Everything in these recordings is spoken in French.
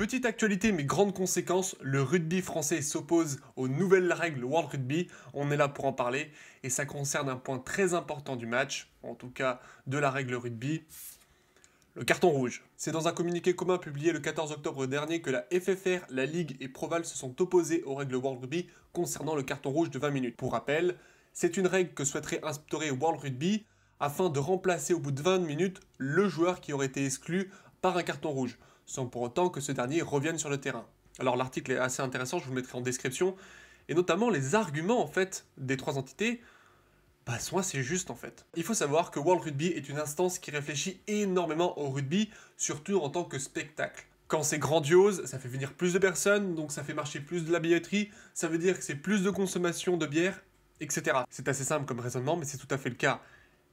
Petite actualité mais grande conséquence, le rugby français s'oppose aux nouvelles règles World Rugby, on est là pour en parler et ça concerne un point très important du match, en tout cas de la règle rugby, le carton rouge. C'est dans un communiqué commun publié le 14 octobre dernier que la FFR, la Ligue et Proval se sont opposés aux règles World Rugby concernant le carton rouge de 20 minutes. Pour rappel, c'est une règle que souhaiterait instaurer World Rugby afin de remplacer au bout de 20 minutes le joueur qui aurait été exclu par un carton rouge sans pour autant que ce dernier revienne sur le terrain. Alors l'article est assez intéressant, je vous mettrai en description, et notamment les arguments en fait des trois entités bah, soit c'est juste en fait. Il faut savoir que World Rugby est une instance qui réfléchit énormément au rugby, surtout en tant que spectacle. Quand c'est grandiose, ça fait venir plus de personnes, donc ça fait marcher plus de la billetterie, ça veut dire que c'est plus de consommation de bière, etc. C'est assez simple comme raisonnement, mais c'est tout à fait le cas.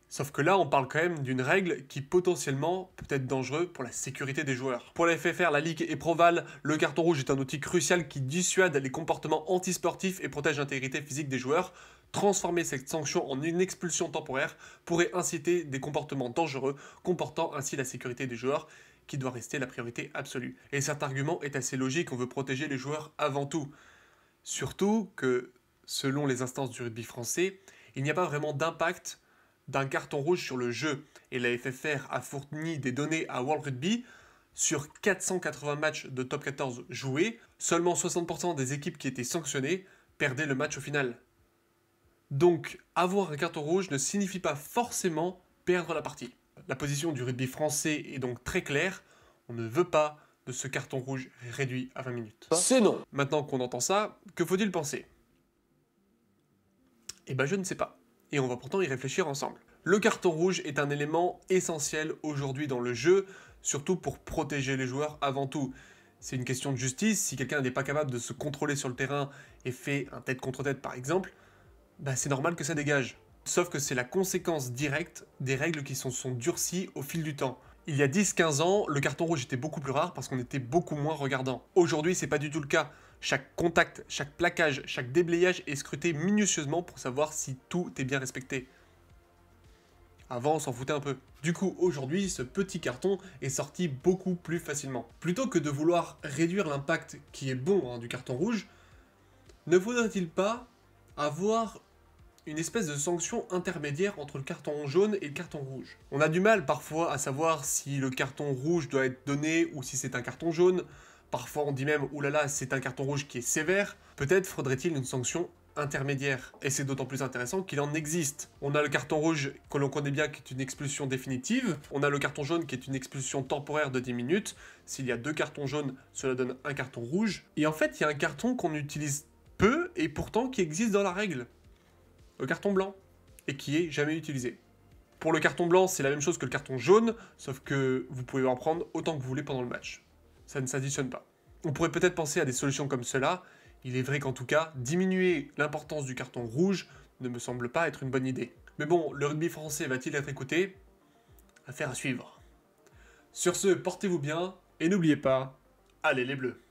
Sauf que là, on parle quand même d'une règle qui potentiellement peut être dangereuse pour la sécurité des joueurs. Pour la FFR, la Ligue et Proval, le carton rouge est un outil crucial qui dissuade les comportements antisportifs et protège l'intégrité physique des joueurs. Transformer cette sanction en une expulsion temporaire pourrait inciter des comportements dangereux, comportant ainsi la sécurité des joueurs qui doit rester la priorité absolue. Et cet argument est assez logique, on veut protéger les joueurs avant tout. Surtout que, selon les instances du rugby français, il n'y a pas vraiment d'impact d'un carton rouge sur le jeu et la FFR a fourni des données à World Rugby. Sur 480 matchs de top 14 joués, seulement 60% des équipes qui étaient sanctionnées perdaient le match au final. Donc, avoir un carton rouge ne signifie pas forcément perdre la partie. La position du rugby français est donc très claire. On ne veut pas de ce carton rouge réduit à 20 minutes. C'est non Maintenant qu'on entend ça, que faut-il penser Eh ben je ne sais pas et on va pourtant y réfléchir ensemble. Le carton rouge est un élément essentiel aujourd'hui dans le jeu, surtout pour protéger les joueurs avant tout. C'est une question de justice, si quelqu'un n'est pas capable de se contrôler sur le terrain et fait un tête contre tête par exemple, bah c'est normal que ça dégage. Sauf que c'est la conséquence directe des règles qui sont, sont durcies au fil du temps. Il y a 10-15 ans, le carton rouge était beaucoup plus rare parce qu'on était beaucoup moins regardant. Aujourd'hui, c'est pas du tout le cas. Chaque contact, chaque plaquage, chaque déblayage est scruté minutieusement pour savoir si tout est bien respecté. Avant, on s'en foutait un peu. Du coup, aujourd'hui, ce petit carton est sorti beaucoup plus facilement. Plutôt que de vouloir réduire l'impact qui est bon hein, du carton rouge, ne faudrait-il pas avoir une espèce de sanction intermédiaire entre le carton jaune et le carton rouge. On a du mal parfois à savoir si le carton rouge doit être donné ou si c'est un carton jaune. Parfois on dit même, oulala, c'est un carton rouge qui est sévère. Peut-être faudrait-il une sanction intermédiaire. Et c'est d'autant plus intéressant qu'il en existe. On a le carton rouge que l'on connaît bien qui est une expulsion définitive. On a le carton jaune qui est une expulsion temporaire de 10 minutes. S'il y a deux cartons jaunes, cela donne un carton rouge. Et en fait, il y a un carton qu'on utilise peu et pourtant qui existe dans la règle le carton blanc, et qui est jamais utilisé. Pour le carton blanc, c'est la même chose que le carton jaune, sauf que vous pouvez en prendre autant que vous voulez pendant le match. Ça ne s'additionne pas. On pourrait peut-être penser à des solutions comme cela, il est vrai qu'en tout cas, diminuer l'importance du carton rouge ne me semble pas être une bonne idée. Mais bon, le rugby français va-t-il être écouté Affaire à suivre. Sur ce, portez-vous bien, et n'oubliez pas, allez les bleus